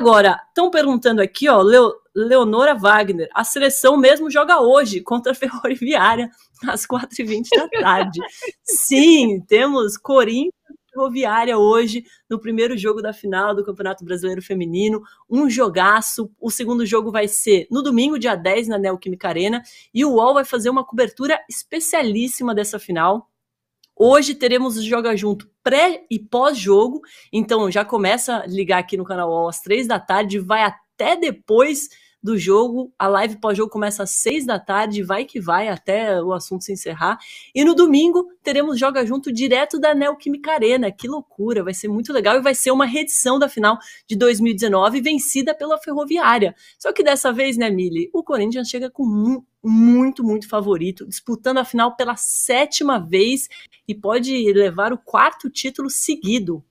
Agora, estão perguntando aqui, ó, Leo, Leonora Wagner, a seleção mesmo joga hoje contra a Ferroviária, às 4h20 da tarde. Sim, temos Corinthians Ferroviária hoje, no primeiro jogo da final do Campeonato Brasileiro Feminino. Um jogaço. O segundo jogo vai ser no domingo, dia 10, na Neoquímica Arena. E o UOL vai fazer uma cobertura especialíssima dessa final Hoje teremos o Joga Junto pré e pós-jogo. Então já começa a ligar aqui no canal às três da tarde, vai até depois do jogo. A live pós-jogo começa às seis da tarde, vai que vai até o assunto se encerrar. E no domingo teremos Joga Junto direto da Neoquímica Arena. Que loucura, vai ser muito legal e vai ser uma reedição da final de 2019 vencida pela Ferroviária. Só que dessa vez, né, Mili, o Corinthians chega com um muito, muito favorito, disputando a final pela sétima vez e pode levar o quarto título seguido.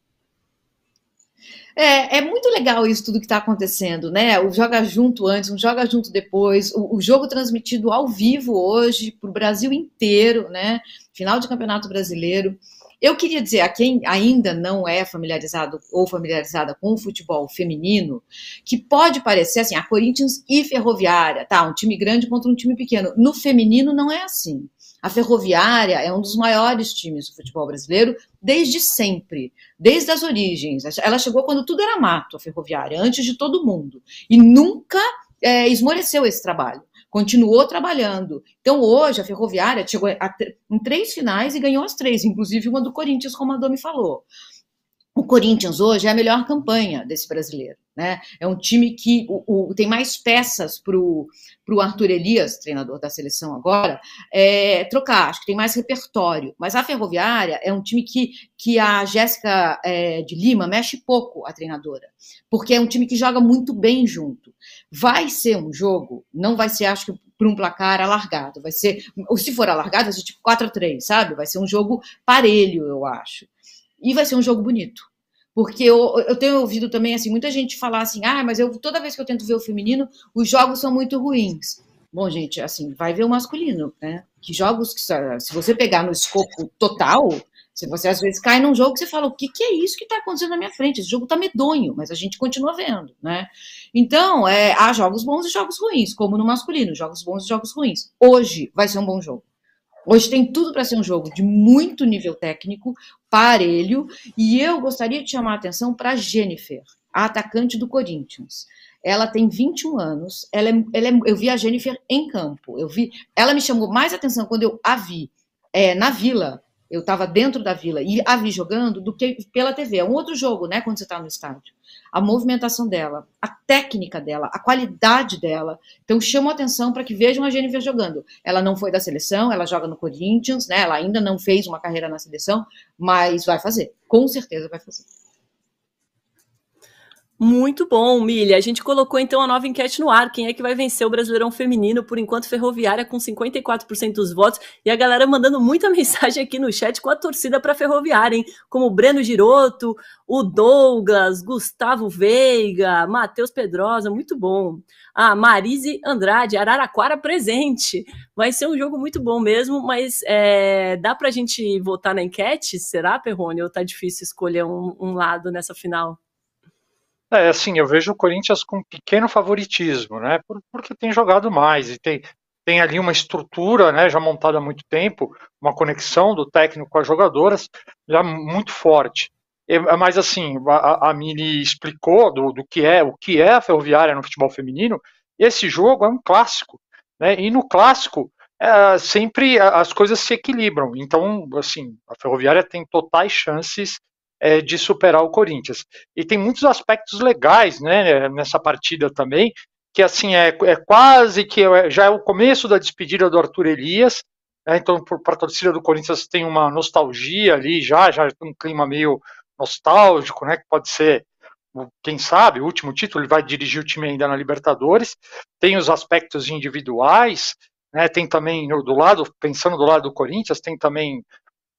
É, é muito legal isso tudo que está acontecendo, né? O joga junto antes, o joga junto depois, o, o jogo transmitido ao vivo hoje para o Brasil inteiro, né? Final de Campeonato Brasileiro. Eu queria dizer a quem ainda não é familiarizado ou familiarizada com o futebol feminino, que pode parecer assim, a Corinthians e Ferroviária, tá? Um time grande contra um time pequeno. No feminino não é assim. A Ferroviária é um dos maiores times do futebol brasileiro desde sempre, desde as origens. Ela chegou quando tudo era mato, a Ferroviária, antes de todo mundo. E nunca é, esmoreceu esse trabalho continuou trabalhando. Então, hoje, a Ferroviária chegou a, em três finais e ganhou as três, inclusive uma do Corinthians, como a Domi falou o Corinthians hoje é a melhor campanha desse brasileiro. Né? É um time que o, o, tem mais peças para o Arthur Elias, treinador da seleção agora, é, trocar. Acho que tem mais repertório. Mas a Ferroviária é um time que, que a Jéssica é, de Lima mexe pouco, a treinadora, porque é um time que joga muito bem junto. Vai ser um jogo, não vai ser, acho que, para um placar alargado. Vai ser, ou se for alargado, vai ser tipo 4 x 3 sabe? Vai ser um jogo parelho, eu acho. E vai ser um jogo bonito. Porque eu, eu tenho ouvido também assim, muita gente falar assim: ah, mas eu toda vez que eu tento ver o feminino, os jogos são muito ruins. Bom, gente, assim, vai ver o masculino, né? Que jogos que, ah, se você pegar no escopo total, se você às vezes cai num jogo que você fala, o que, que é isso que está acontecendo na minha frente? Esse jogo está medonho, mas a gente continua vendo, né? Então, é, há jogos bons e jogos ruins, como no masculino, jogos bons e jogos ruins. Hoje vai ser um bom jogo. Hoje tem tudo para ser um jogo de muito nível técnico, parelho, e eu gostaria de chamar a atenção para Jennifer, a atacante do Corinthians. Ela tem 21 anos, ela, é, ela é, eu vi a Jennifer em campo, eu vi, ela me chamou mais atenção quando eu a vi é, na Vila, eu estava dentro da vila e a vi jogando do que pela TV. É um outro jogo, né? Quando você está no estádio. A movimentação dela, a técnica dela, a qualidade dela. Então chamo a atenção para que vejam a Jennifer jogando. Ela não foi da seleção, ela joga no Corinthians, né? Ela ainda não fez uma carreira na seleção, mas vai fazer. Com certeza vai fazer. Muito bom, Milha. A gente colocou então a nova enquete no ar. Quem é que vai vencer o Brasileirão Feminino? Por enquanto, Ferroviária com 54% dos votos. E a galera mandando muita mensagem aqui no chat com a torcida para Ferroviária, hein? Como o Breno Giroto, o Douglas, Gustavo Veiga, Matheus Pedrosa. Muito bom. A Marise Andrade, Araraquara presente. Vai ser um jogo muito bom mesmo, mas é, dá para a gente votar na enquete? Será, Perrone? Ou tá difícil escolher um, um lado nessa final? É, assim, eu vejo o Corinthians com um pequeno favoritismo, né? Porque tem jogado mais e tem, tem ali uma estrutura, né? Já montada há muito tempo, uma conexão do técnico com as jogadoras já muito forte. É, mas assim, a, a explicou do, do que é o que é a Ferroviária no futebol feminino. Esse jogo é um clássico, né? E no clássico é, sempre as coisas se equilibram. Então, assim, a Ferroviária tem totais chances é, de superar o Corinthians. E tem muitos aspectos legais né, nessa partida também, que assim é, é quase que é, já é o começo da despedida do Arthur Elias, né, então para a torcida do Corinthians tem uma nostalgia ali já, já um clima meio nostálgico, né, que pode ser quem sabe, o último título, ele vai dirigir o time ainda na Libertadores, tem os aspectos individuais, né, tem também do lado, pensando do lado do Corinthians, tem também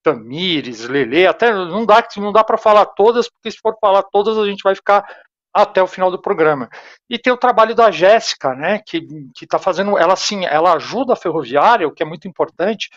Tamires, Lele, até não dá, não dá para falar todas, porque se for falar todas a gente vai ficar até o final do programa. E tem o trabalho da Jéssica, né, que está fazendo, ela sim, ela ajuda a Ferroviária, o que é muito importante,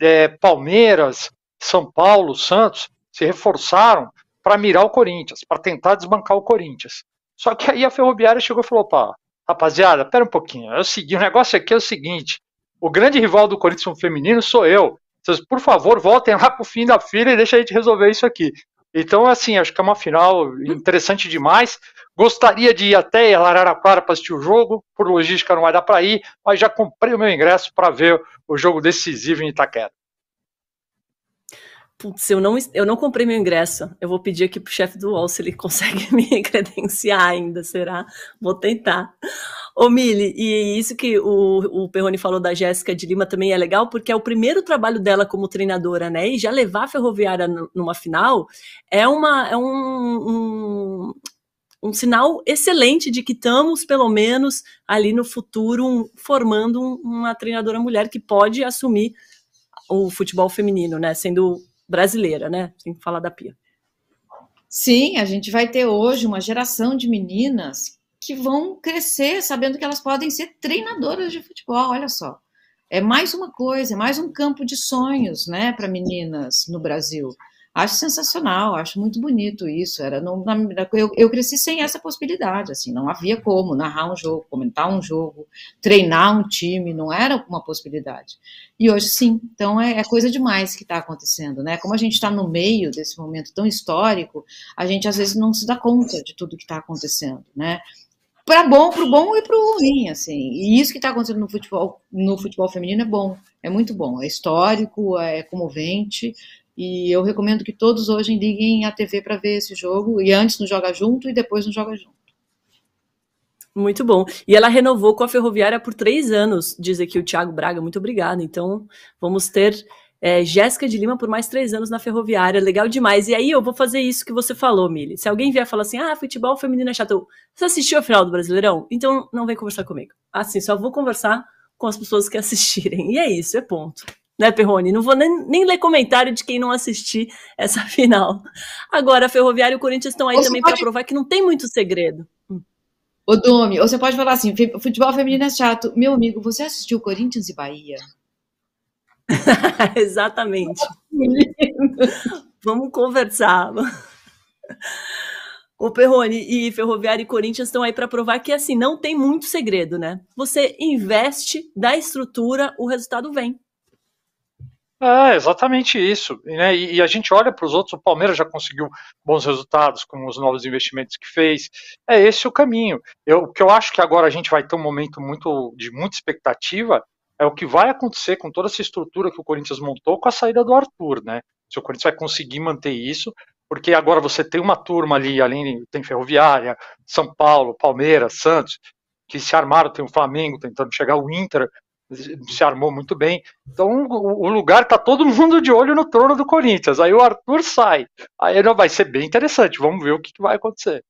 é, Palmeiras, São Paulo, Santos, se reforçaram para mirar o Corinthians, para tentar desbancar o Corinthians. Só que aí a Ferroviária chegou e falou, pá, rapaziada, pera um pouquinho, o, o negócio aqui é o seguinte, o grande rival do Corinthians feminino sou eu, vocês, por favor, voltem lá pro fim da fila e deixa a gente resolver isso aqui. Então, assim, acho que é uma final interessante demais. Gostaria de ir até Araraquara para assistir o jogo, por logística não vai dar para ir, mas já comprei o meu ingresso para ver o jogo decisivo em Itaquera putz, eu não, eu não comprei meu ingresso, eu vou pedir aqui pro chefe do UOL se ele consegue me credenciar ainda, será? Vou tentar. Ô Mili, e isso que o, o Perrone falou da Jéssica de Lima também é legal, porque é o primeiro trabalho dela como treinadora, né? E já levar a Ferroviária numa final é, uma, é um, um um sinal excelente de que estamos, pelo menos, ali no futuro, um, formando um, uma treinadora mulher que pode assumir o futebol feminino, né? Sendo brasileira, né? Tem que falar da Pia. Sim, a gente vai ter hoje uma geração de meninas que vão crescer sabendo que elas podem ser treinadoras de futebol, olha só. É mais uma coisa, é mais um campo de sonhos, né, para meninas no Brasil acho sensacional, acho muito bonito isso. Era na, eu, eu, cresci sem essa possibilidade, assim, não havia como narrar um jogo, comentar um jogo, treinar um time, não era uma possibilidade. E hoje sim, então é, é coisa demais que está acontecendo, né? Como a gente está no meio desse momento tão histórico, a gente às vezes não se dá conta de tudo que está acontecendo, né? para bom, para o bom e para o ruim, assim. E isso que está acontecendo no futebol, no futebol feminino é bom, é muito bom, é histórico, é comovente, e eu recomendo que todos hoje liguem a TV para ver esse jogo, e antes no Joga Junto e depois no Joga Junto. Muito bom. E ela renovou com a Ferroviária por três anos, diz aqui o Thiago Braga. Muito obrigado. Então, vamos ter é, Jéssica de Lima por mais três anos na Ferroviária. Legal demais. E aí eu vou fazer isso que você falou, Mili. Se alguém vier falar assim, ah, futebol feminino é chato. você assistiu a final do Brasileirão? Então, não vem conversar comigo. Assim, só vou conversar com as pessoas que assistirem. E é isso, é ponto né, Perrone? Não vou nem, nem ler comentário de quem não assistir essa final. Agora, Ferroviário e Corinthians estão aí você também pode... para provar que não tem muito segredo. Hum. Ô, Domi, ou você pode falar assim: futebol feminino é chato. Meu amigo, você assistiu Corinthians e Bahia? Exatamente. Tá Vamos conversar. O Perrone e Ferroviário e Corinthians estão aí para provar que assim não tem muito segredo, né? Você investe, dá estrutura, o resultado vem. É, exatamente isso. Né? E, e a gente olha para os outros, o Palmeiras já conseguiu bons resultados com os novos investimentos que fez. É esse o caminho. Eu, o que eu acho que agora a gente vai ter um momento muito de muita expectativa é o que vai acontecer com toda essa estrutura que o Corinthians montou com a saída do Arthur, né? Se o Corinthians vai conseguir manter isso, porque agora você tem uma turma ali, além tem Ferroviária, São Paulo, Palmeiras, Santos, que se armaram, tem o Flamengo tentando chegar, o Inter se armou muito bem. Então o lugar tá todo mundo de olho no trono do Corinthians. Aí o Arthur sai. Aí não vai ser bem interessante. Vamos ver o que, que vai acontecer.